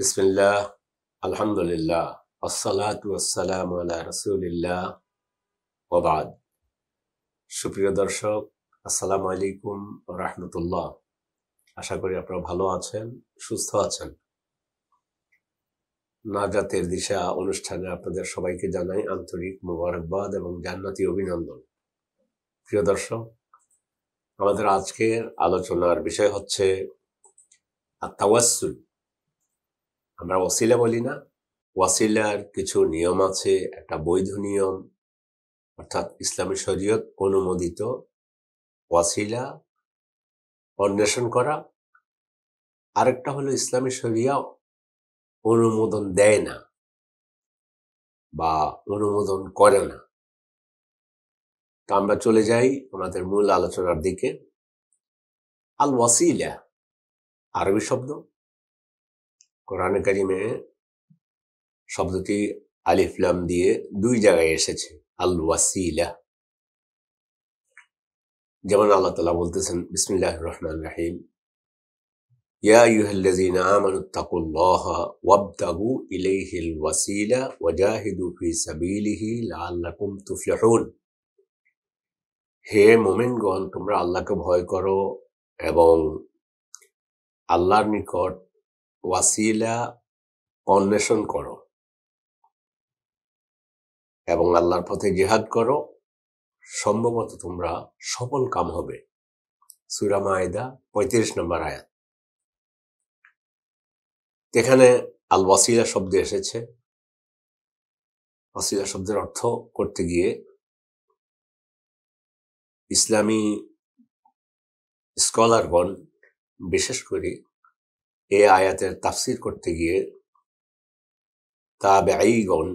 বিসমিল্লা আলহামদুলিল্লাহ আসসালাতাম আল্লাহ রসুলিল্লাহ ওবাদ সুপ্রিয় দর্শক আসসালামু আলাইকুম রাহমতুল্লাহ আশা করি আপনারা ভালো আছেন সুস্থ আছেন নাজাতের দিশা অনুষ্ঠানে আপনাদের সবাইকে জানাই আন্তরিক মোবারকবাদ এবং জান্নাতি অভিনন্দন প্রিয় দর্শক আমাদের আজকের আলোচনার বিষয় হচ্ছে আত্মাওয়াসুল আমরা ওয়াসিলা বলি না ওয়াসিলার কিছু নিয়ম আছে একটা বৈধ নিয়ম অর্থাৎ ইসলামী শরীয়ত অনুমোদিত ওয়াসিলা অন্বেষণ করা আরেকটা হলো ইসলামী শরিয়া অনুমোদন দেয় না বা অনুমোদন করে না তা আমরা চলে যাই আমাদের মূল আলোচনার দিকে আল ওয়াসিলা আরবি শব্দ কোরআন করিমে শব্দটি আলিফলাম দিয়ে দুই জায়গায় এসেছে আল ওয়াসিলা যেমন আল্লাহ তালা বলতেছেন বিসমিল্লাহ রহমান রাহিম ইয়া ওয়াসিলা হে তোমরা আল্লাহকে ভয় করো এবং আল্লাহর নিকট ওয়াসিলা অন্বেষণ করো এবং আল্লাহর পথে জেহাদ করো সম্ভবত তোমরা সফল কাম হবে সুরামা আয়দা পঁয়ত্রিশ নম্বর আয়াত এখানে আল ওয়াসিলা শব্দ এসেছে ওয়াসিলা শব্দের অর্থ করতে গিয়ে ইসলামী স্কলারগণ বিশেষ করে এ আয়াতের তাফসির করতে গিয়ে তা ব্যয়ীগণ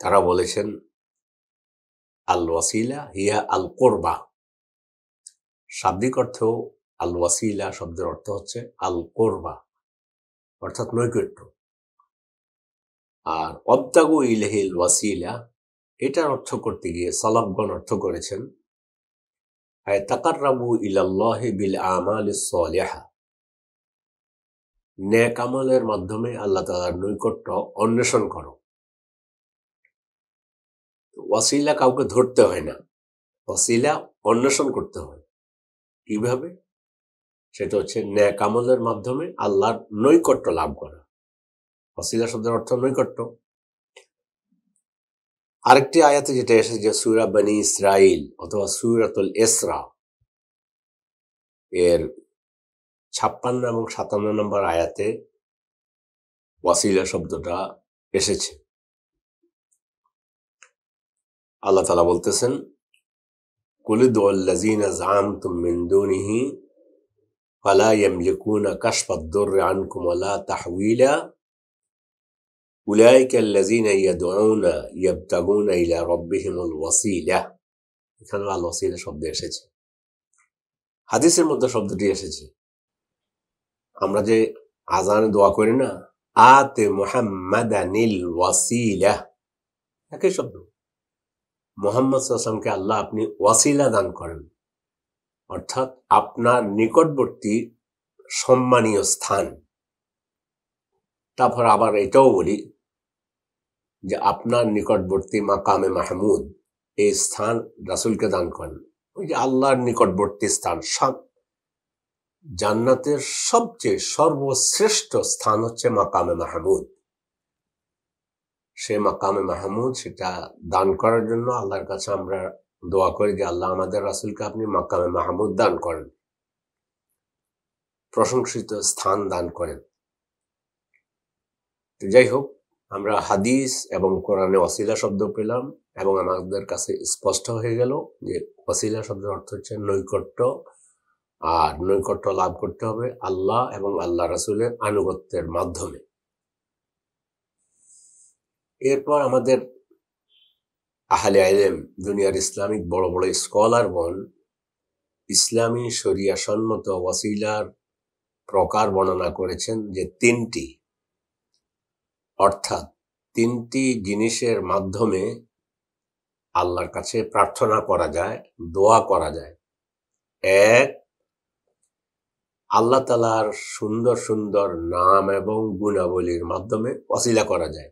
তারা বলেছেন আল ওয়াসিলা হিয়া আল কোরবা শাব্দিক অর্থ আল ওয়াসিলা শব্দের অর্থ হচ্ছে আল কোরবা অর্থাৎ নৈকট্য আর অবতাগু ইলেহিল ওয়াসিলা এটার অর্থ করতে গিয়ে সালাবগণ অর্থ করেছেন আয় তাকার রাবু ইলাল্লাহ বিল আমাল সলেহা ন্যাকামলের মাধ্যমে আল্লাহ তালার নৈকট্য অন্বেষণ করো ওয়াসিলা কাউকে ধরতে হয় না ওয়াসিলা অন্বেষণ করতে হয় কিভাবে সেটা হচ্ছে ন্যাকামলের মাধ্যমে আল্লাহর নৈকট্য লাভ করা ওয়াসিলা শব্দের অর্থ নৈকট্য আরেকটি আয়াতে যেটা এসেছে যে সুরা বানি ইসরাইল অথবা সুরাতুল এসরা এর ছাপ্পান্ন এবং সাতান্ন নম্বর আয়াতে ওয়াসিলা শব্দটা এসেছে আল্লাহ তালা বলতেছেন কুলিদুল্লাজিনা জাম তুমিন্দুনিহি ফালা ইয়ামলিকুনা কাশফাদ্দুর আনকুম ওয়ালা তাহউইলা أولئك الذين يدعون يبتغون إلى ربهم الوسيلة এখানে আল ওয়াসিলা শব্দ এসেছে হাদিসের মধ্যে শব্দটি এসেছে আমরা যে আজানে দোয়া করি না আতে মোহাম্মদ আনিল ওয়াসিলা একই শব্দ মোহাম্মদ আসলামকে আল্লাহ আপনি ওয়াসিলা দান করেন অর্থাৎ আপনার নিকটবর্তী সম্মানীয় স্থান তারপর আবার এটাও বলি যে আপনার নিকটবর্তী মাকামে মাহমুদ এই স্থান রাসুলকে দান করেন ওই যে আল্লাহর নিকটবর্তী স্থান জান্নাতের সবচেয়ে সর্বশ্রেষ্ঠ স্থান হচ্ছে মাকামে মাহমুদ সে মাকামে মাহমুদ সেটা দান করার জন্য আল্লাহর কাছে আমরা দোয়া করি যে আল্লাহ আমাদের রাসুলকে আপনি মাকামে মাহমুদ দান করেন প্রশংসিত স্থান দান করেন যাই হোক আমরা হাদিস এবং কোরআনে অসিলা শব্দ পেলাম এবং আমাদের কাছে স্পষ্ট হয়ে গেল যে অসিলা শব্দের অর্থ হচ্ছে নৈকট্য আর নৈকট্য লাভ করতে হবে আল্লাহ এবং আল্লাহ রাসুলের আনুগত্যের মাধ্যমে এরপর আমাদের আহলে আইলেম দুনিয়ার ইসলামিক বড় বড় স্কলার বন ইসলামী শরিয়া সম্মত ওয়াসিলার প্রকার বর্ণনা করেছেন যে তিনটি অর্থাৎ তিনটি জিনিসের মাধ্যমে আল্লাহর কাছে প্রার্থনা করা যায় দোয়া করা যায় এক আল্লাহ তালার সুন্দর সুন্দর নাম এবং গুণাবলীর মাধ্যমে অসিলা করা যায়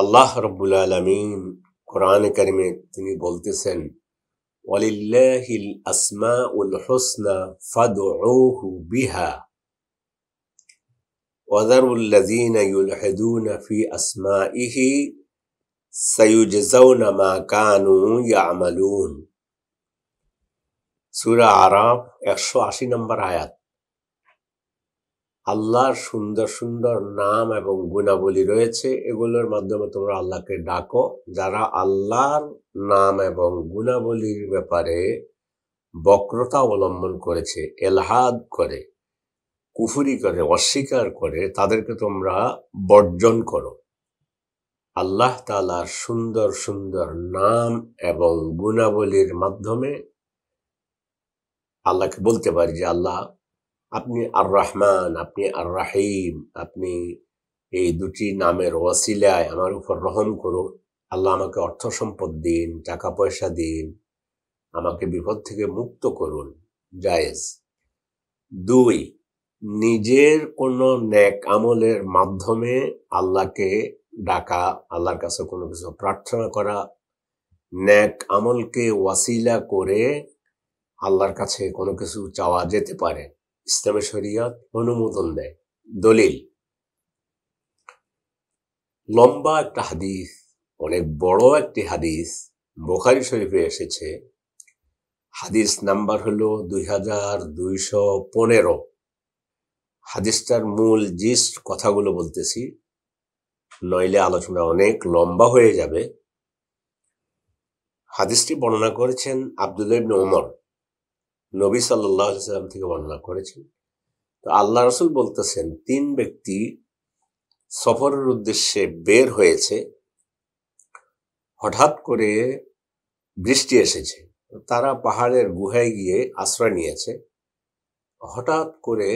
আল্লাহ রব্বুল আলমিন কোরআন কারিমে তিনি বলতেছেন ওয়ালিল্লাহিল আসমা উল হোসনা ফাদুহু বিহা وذروا الذين يلحدون في أسمائه سيجزون ما كانوا يعملون সুরা আরাম একশো আশি নম্বর আয়াত আল্লাহর সুন্দর সুন্দর নাম এবং গুণাবলী রয়েছে এগুলোর মাধ্যমে তোমরা আল্লাহকে ডাকো যারা আল্লাহর নাম এবং গুণাবলীর ব্যাপারে বক্রতা অবলম্বন করেছে এলহাদ করে কুফুরি করে অস্বীকার করে তাদেরকে তোমরা বর্জন করো আল্লাহ তালার সুন্দর সুন্দর নাম এবং গুণাবলীর মাধ্যমে আল্লাহকে বলতে পারি যে আল্লাহ আপনি আর রহমান আপনি আর রাহিম আপনি এই দুটি নামের ওয়াসিলায় আমার উপর রহম করুন আল্লাহ আমাকে অর্থ সম্পদ দিন টাকা পয়সা দিন আমাকে বিপদ থেকে মুক্ত করুন জায়েজ দুই নিজের কোনো ন্যাক আমলের মাধ্যমে আল্লাহকে ডাকা আল্লাহর কাছে কোনো কিছু প্রার্থনা করা ন্যাক আমলকে ওয়াসিলা করে আল্লাহর কাছে কোনো কিছু চাওয়া যেতে পারে ইসলামে শরিয়ত অনুমোদন দেয় দলিল লম্বা একটা হাদিস অনেক বড় একটি হাদিস বোখারি শরীফে এসেছে হাদিস নাম্বার হলো দুই হাজার দুইশো পনেরো হাদিসটার মূল জিস্ট কথাগুলো বলতেছি নইলে আলোচনা অনেক লম্বা হয়ে যাবে হাদিসটি বর্ণনা করেছেন আবদুল্লাহ ইবনে ওমর নবী সাল্লাম থেকে বর্ণনা করেছেন তো আল্লাহ রসুল বলতেছেন তিন ব্যক্তি সফরের উদ্দেশ্যে বের হয়েছে হঠাৎ করে বৃষ্টি এসেছে তারা পাহাড়ের গুহায় গিয়ে আশ্রয় নিয়েছে হঠাৎ করে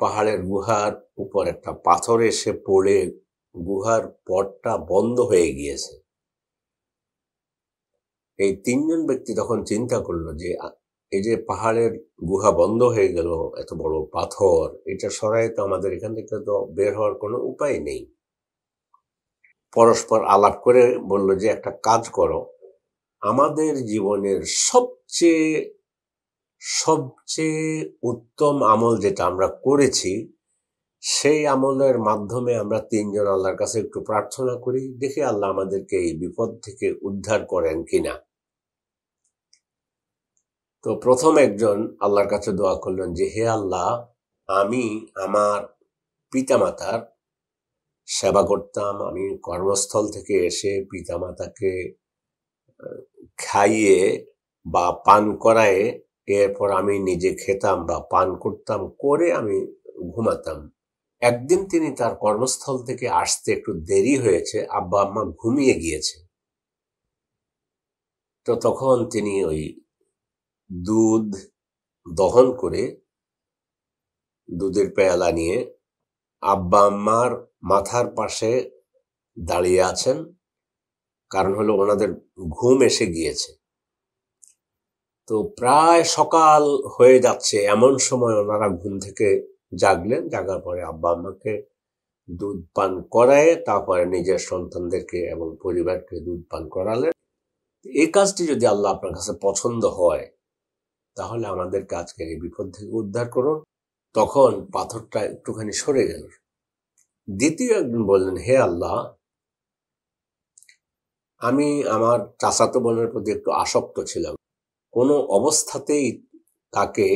পাহাড়ের গুহার উপর একটা পাথর এসে পড়ে গুহার পথটা বন্ধ হয়ে গিয়েছে এই তিনজন ব্যক্তি তখন চিন্তা করলো যে এই যে পাহাড়ের গুহা বন্ধ হয়ে গেল এত বড় পাথর এটা সরাই তো আমাদের এখান থেকে তো বের হওয়ার কোনো উপায় নেই পরস্পর আলাপ করে বলল যে একটা কাজ করো আমাদের জীবনের সবচেয়ে সবচেয়ে উত্তম আমল যেটা আমরা করেছি সেই আমলের মাধ্যমে আমরা তিনজন আল্লাহর কাছে একটু প্রার্থনা করি দেখে আল্লাহ আমাদেরকে এই বিপদ থেকে উদ্ধার করেন কিনা তো প্রথম একজন আল্লাহর কাছে দোয়া করলেন যে হে আল্লাহ আমি আমার পিতামাতার সেবা করতাম আমি কর্মস্থল থেকে এসে পিতামাতাকে খাইয়ে বা পান করায়ে এরপর আমি নিজে খেতাম বা পান করতাম করে আমি ঘুমাতাম একদিন তিনি তার কর্মস্থল থেকে আসতে একটু দেরি হয়েছে আব্বা আম্মা ঘুমিয়ে গিয়েছে তো তখন তিনি ওই দুধ দহন করে দুধের পেয়ালা নিয়ে আব্বা আম্মার মাথার পাশে দাঁড়িয়ে আছেন কারণ হলো ওনাদের ঘুম এসে গিয়েছে তো প্রায় সকাল হয়ে যাচ্ছে এমন সময় ওনারা ঘুম থেকে জাগলেন জাগার পরে আব্বা আম্মাকে দুধ পান করায় তারপরে নিজের সন্তানদেরকে এবং পরিবারকে দুধ পান করালেন এই কাজটি যদি আল্লাহ আপনার কাছে পছন্দ হয় তাহলে আমাদের কাজকে এই বিপদ থেকে উদ্ধার করো তখন পাথরটা একটুখানি সরে গেল দ্বিতীয় একজন বললেন হে আল্লাহ আমি আমার চাচাতো বোনের প্রতি একটু আসক্ত ছিলাম কোনো অবস্থাতেই তাকে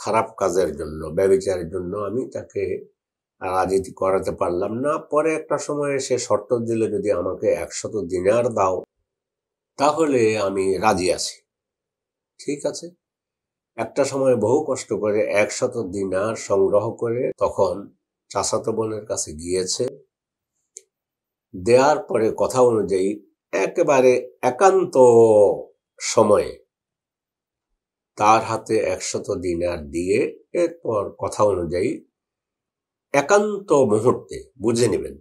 খারাপ কাজের জন্য ব্যবচারের জন্য আমি তাকে রাজনীতি করাতে পারলাম না পরে একটা সময়ে সে শর্ত দিলে যদি আমাকে একশত দিনার দাও তাহলে আমি রাজি আছি ঠিক আছে একটা সময় বহু কষ্ট করে একশত দিনার সংগ্রহ করে তখন চাষাত বোনের কাছে গিয়েছে দেওয়ার পরে কথা অনুযায়ী একেবারে একান্ত সময়ে তার হাতে একশত দিনার দিয়ে এরপর কথা অনুযায়ী একান্ত মুহূর্তে বুঝে নেবেন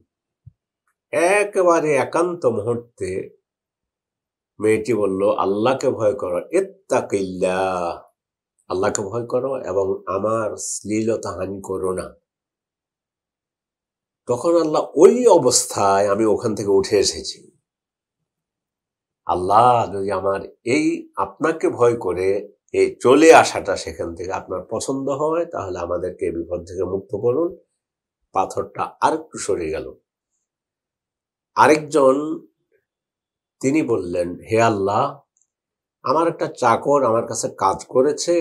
একেবারে একান্ত মুহূর্তে মেয়েটি বলল আল্লাহকে ভয় করো এর ইত্তাকিল্লা আল্লাহকে ভয় করো এবং আমার শ্লীলতা হানি করো না তখন আল্লাহ ওই অবস্থায় আমি ওখান থেকে উঠে এসেছি আল্লাহ যদি আমার এই আপনাকে ভয় করে এই চলে আসাটা সেখান থেকে আপনার পছন্দ হয় তাহলে আমাদেরকে বিপদ থেকে মুক্ত করুন পাথরটা আর একটু সরে গেল আরেকজন তিনি বললেন হে আল্লাহ আমার একটা চাকর আমার কাছে কাজ করেছে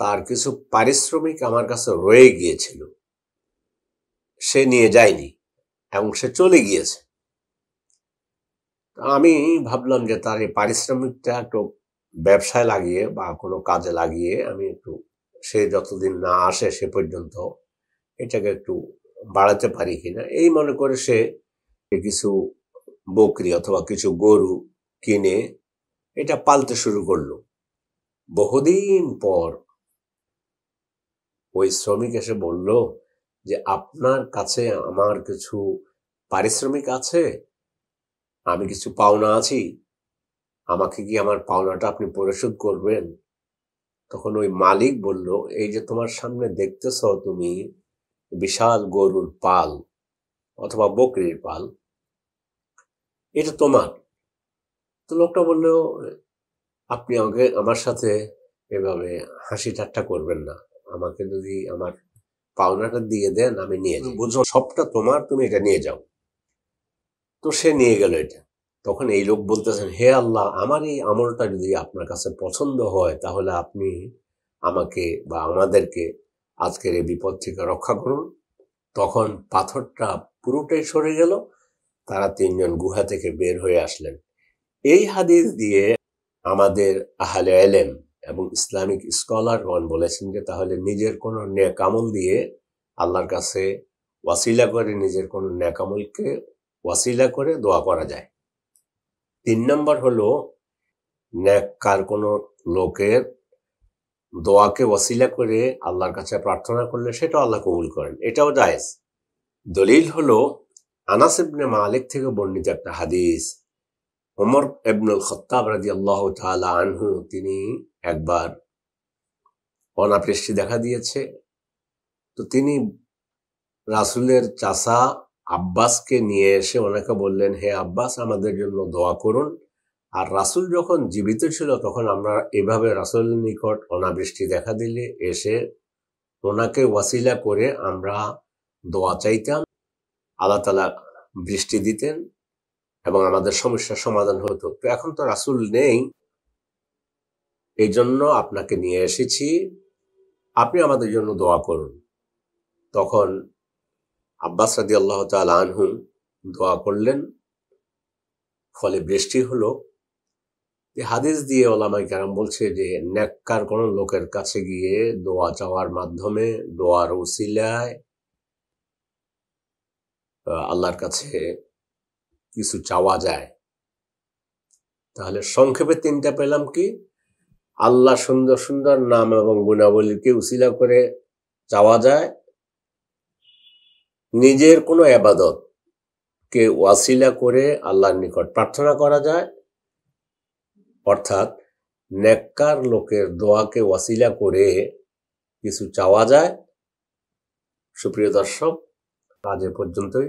তার কিছু পারিশ্রমিক আমার কাছে রয়ে গিয়েছিল সে নিয়ে যায়নি এবং সে চলে গিয়েছে আমি ভাবলাম যে তার এই পারিশ্রমিকটা একটু ব্যবসায় লাগিয়ে বা কোনো কাজে লাগিয়ে আমি একটু সে যতদিন না আসে সে পর্যন্ত এটাকে একটু বাড়াতে পারি কিনা এই মনে করে সে কিছু বকরি অথবা কিছু গরু কিনে এটা পালতে শুরু করলো বহুদিন পর ওই শ্রমিক এসে বলল যে আপনার কাছে আমার কিছু পারিশ্রমিক আছে আমি কিছু পাওনা আছি আমাকে কি আমার পাওনাটা আপনি পরিশোধ করবেন তখন ওই মালিক বলল এই যে তোমার সামনে দেখতেছ তুমি বিশাল গরুর পাল অথবা বকরির পাল এটা তোমার তো লোকটা বললো আপনি আমাকে আমার সাথে এভাবে হাসি ঠাট্টা করবেন না আমাকে যদি আমার পাওনাটা দিয়ে দেন আমি নিয়ে যাই বুঝো সবটা তোমার তুমি এটা নিয়ে যাও তো সে নিয়ে গেল এটা তখন এই লোক বলতেছেন হে আল্লাহ আমার এই আমলটা যদি আপনার কাছে পছন্দ হয় তাহলে আপনি আমাকে বা আমাদেরকে আজকের এই বিপদ থেকে রক্ষা করুন তখন পাথরটা পুরোটাই সরে গেল তারা তিনজন গুহা থেকে বের হয়ে আসলেন এই হাদিস দিয়ে আমাদের আহলে এলেম এবং ইসলামিক স্কলারগণ বলেছেন যে তাহলে নিজের কোনো ন্যাকামল দিয়ে আল্লাহর কাছে ওয়াসিলা করে নিজের কোনো ন্যাকামলকে ওয়াসিলা করে দোয়া করা যায় তিন নম্বর হলো ন্যাককার কোনো লোকের দোয়াকে ওয়াসিলা করে আল্লাহর কাছে প্রার্থনা করলে সেটাও আল্লাহ কবুল করেন এটাও জায়েজ দলিল হলো আনাসেবনে মালিক থেকে বর্ণিত একটা হাদিস ওমর এবনুল খত্তাব রাজি আল্লাহ আনহু তিনি একবার অনাপৃষ্টি দেখা দিয়েছে তো তিনি রাসুলের চাষা আব্বাসকে নিয়ে এসে ওনাকে বললেন হে আব্বাস আমাদের জন্য দোয়া করুন আর রাসুল যখন জীবিত ছিল তখন আমরা এভাবে রাসুল নিকট অনাবৃষ্টি দেখা দিলে এসে ওনাকে ওয়াসিলা করে আমরা দোয়া চাইতাম আল্লাহ তালা বৃষ্টি দিতেন এবং আমাদের সমস্যার সমাধান হতো তো এখন তো রাসুল নেই এই জন্য আপনাকে নিয়ে এসেছি আপনি আমাদের জন্য দোয়া করুন তখন আব্বাস রাদি আল্লাহ তাল আনহু দোয়া করলেন ফলে বৃষ্টি হলো এই হাদিস দিয়ে ওলামাই কেরাম বলছে যে ন্যাক্কার কোন লোকের কাছে গিয়ে দোয়া চাওয়ার মাধ্যমে দোয়ার উসিলায় আল্লাহর কাছে কিছু চাওয়া যায় তাহলে সংক্ষেপে তিনটা পেলাম কি আল্লাহ সুন্দর সুন্দর নাম এবং গুণাবলীকে উসিলা করে চাওয়া যায় নিজের কোনো আবাদত কে ওয়াসিলা করে আল্লাহর নিকট প্রার্থনা করা যায় অর্থাৎ নেককার লোকের দোয়াকে ওয়াসিলা করে কিছু চাওয়া যায় সুপ্রিয় দর্শক আজ এ পর্যন্তই